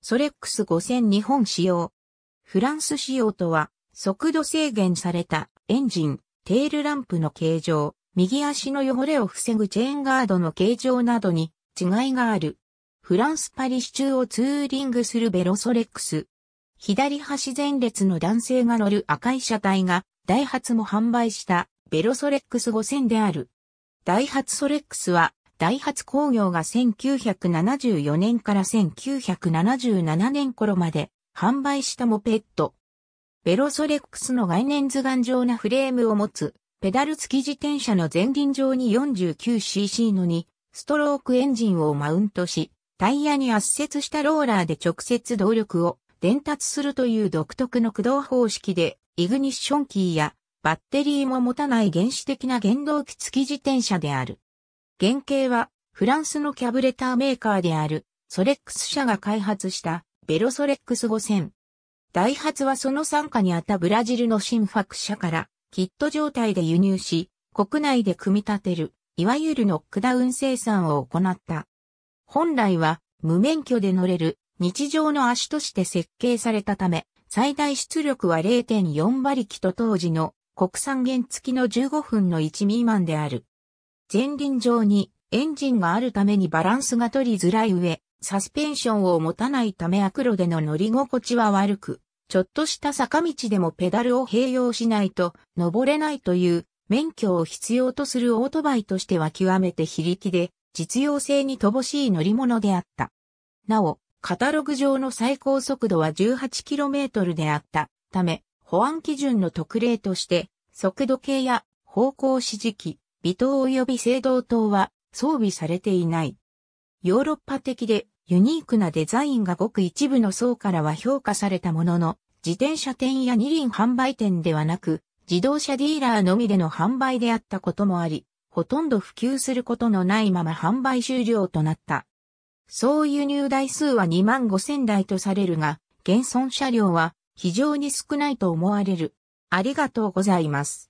ソレックス5000日本仕様。フランス仕様とは、速度制限されたエンジン、テールランプの形状、右足の汚れを防ぐチェーンガードの形状などに違いがある。フランスパリ市中をツーリングするベロソレックス。左端前列の男性が乗る赤い車体が、ダイハツも販売したベロソレックス5000である。ダイハツソレックスはダイハツ工業が1974年から1977年頃まで販売したモペット。ベロソレックスの概念図眼状なフレームを持つ、ペダル付き自転車の前輪上に 49cc の2、ストロークエンジンをマウントし、タイヤに圧接したローラーで直接動力を伝達するという独特の駆動方式で、イグニッションキーやバッテリーも持たない原始的な原動機付き自転車である。原型はフランスのキャブレターメーカーであるソレックス社が開発したベロソレックス5000。ダイハツはその傘下にあったブラジルの新ファク社からキット状態で輸入し、国内で組み立てる、いわゆるノックダウン生産を行った。本来は無免許で乗れる日常の足として設計されたため、最大出力は0.4馬力と当時の国産原付きの15分の1未満である。前輪上にエンジンがあるためにバランスが取りづらい上、サスペンションを持たないためアクロでの乗り心地は悪く、ちょっとした坂道でもペダルを併用しないと登れないという免許を必要とするオートバイとしては極めて非力で実用性に乏しい乗り物であった。なお、カタログ上の最高速度は 18km であったため、保安基準の特例として速度計や方向指示器、微糖及び青銅糖は装備されていない。ヨーロッパ的でユニークなデザインがごく一部の層からは評価されたものの、自転車店や二輪販売店ではなく、自動車ディーラーのみでの販売であったこともあり、ほとんど普及することのないまま販売終了となった。総輸入台数は2万5千台とされるが、現存車両は非常に少ないと思われる。ありがとうございます。